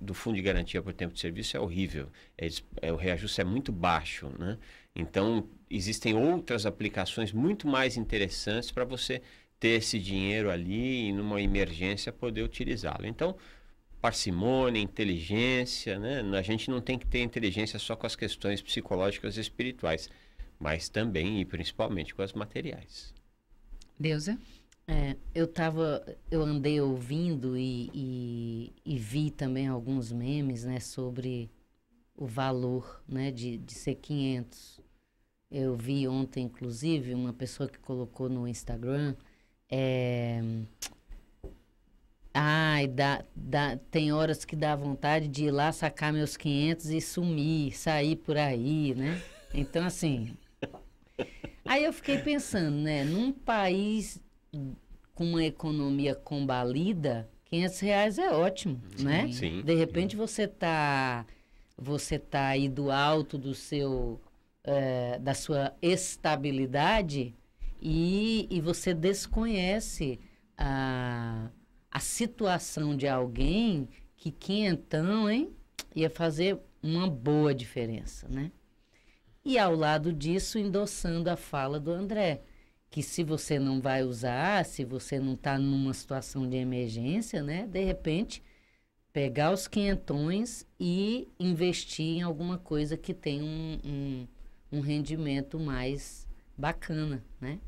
Speaker 1: do Fundo de Garantia por Tempo de Serviço é horrível, é, é o reajuste é muito baixo, né? Então, existem outras aplicações muito mais interessantes para você ter esse dinheiro ali e numa emergência poder utilizá-lo. Então, parcimônia, inteligência, né? A gente não tem que ter inteligência só com as questões psicológicas e espirituais, mas também e principalmente com as materiais.
Speaker 3: Deusa? É, eu tava, eu andei ouvindo e, e, e, vi também alguns memes, né, sobre o valor, né, de, de ser 500 eu vi ontem, inclusive, uma pessoa que colocou no Instagram. É... Ai, dá, dá, tem horas que dá vontade de ir lá sacar meus 500 e sumir, sair por aí, né? Então, assim. Aí eu fiquei pensando, né? Num país com uma economia combalida, 500 reais é ótimo, sim, né? Sim. De repente você tá, você tá aí do alto do seu eh, da sua estabilidade e, e você desconhece a, a situação de alguém que então hein, ia fazer uma boa diferença, né? E ao lado disso, endossando a fala do André, que se você não vai usar, se você não está numa situação de emergência, né, de repente pegar os quinhentões e investir em alguma coisa que tem um, um um rendimento mais bacana, né?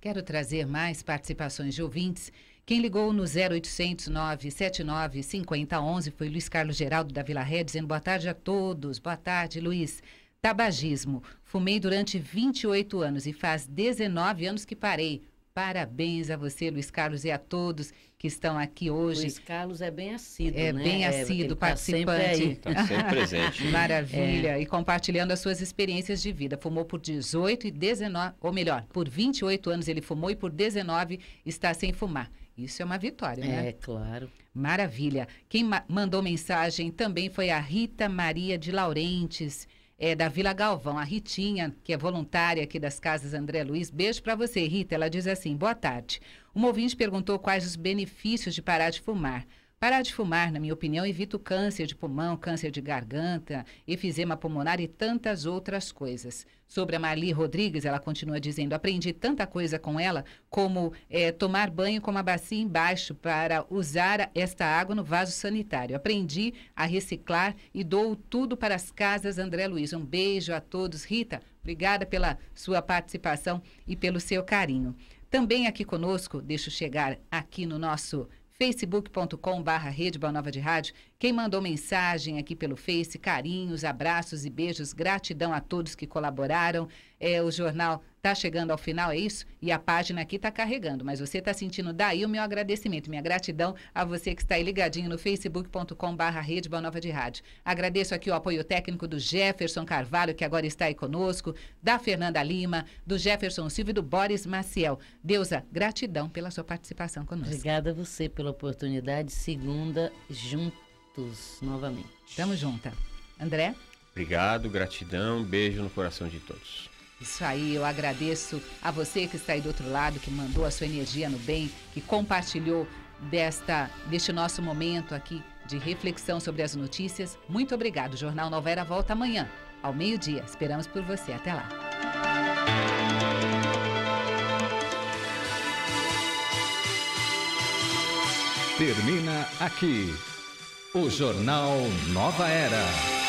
Speaker 2: Quero trazer mais participações de ouvintes. Quem ligou no 0800 979 5011 foi Luiz Carlos Geraldo da Vila Ré, dizendo boa tarde a todos. Boa tarde, Luiz. Tabagismo. Fumei durante 28 anos e faz 19 anos que parei. Parabéns a você, Luiz Carlos, e a todos que estão aqui hoje. Luiz Carlos é bem assíduo, é, né? Bem é, assíduo, tá participante. Está sempre, tá sempre, presente. Maravilha. É. E compartilhando as suas experiências de vida. Fumou por 18 e 19, ou melhor, por 28 anos ele fumou e por 19 está sem fumar. Isso é uma vitória, né? É, claro. Maravilha. Quem ma mandou mensagem também foi a Rita Maria de Laurentes é, da Vila Galvão, a Ritinha, que é voluntária aqui das Casas André Luiz. Beijo para você, Rita. Ela diz assim: boa tarde. Um ouvinte perguntou quais os benefícios de parar de fumar. Parar de fumar, na minha opinião, evita o câncer de pulmão, câncer de garganta, efizema pulmonar e tantas outras coisas. Sobre a Marli Rodrigues, ela continua dizendo: aprendi tanta coisa com ela, como é, tomar banho com uma bacia embaixo para usar esta água no vaso sanitário. Aprendi a reciclar e dou tudo para as casas, André Luiz. Um beijo a todos. Rita, obrigada pela sua participação e pelo seu carinho. Também aqui conosco, deixo chegar aqui no nosso facebook.com/barra Rede Boa Nova de Rádio quem mandou mensagem aqui pelo Face, carinhos, abraços e beijos, gratidão a todos que colaboraram. É, o jornal está chegando ao final, é isso? E a página aqui está carregando, mas você está sentindo daí o meu agradecimento, minha gratidão a você que está aí ligadinho no facebook.com barra Rede Boa Nova de Rádio. Agradeço aqui o apoio técnico do Jefferson Carvalho, que agora está aí conosco, da Fernanda Lima, do Jefferson Silva e do Boris Maciel.
Speaker 3: Deusa, gratidão pela sua participação conosco. Obrigada a você pela oportunidade. Segunda, junto juntos novamente. Tamo junta. André?
Speaker 1: Obrigado, gratidão, beijo no coração de todos.
Speaker 2: Isso aí, eu agradeço a você que está aí do outro lado, que mandou a sua energia no bem, que compartilhou desta, deste nosso momento aqui de reflexão sobre as notícias. Muito obrigado. O Jornal Era volta amanhã, ao meio-dia. Esperamos por você. Até lá.
Speaker 1: Termina aqui. O Jornal Nova Era.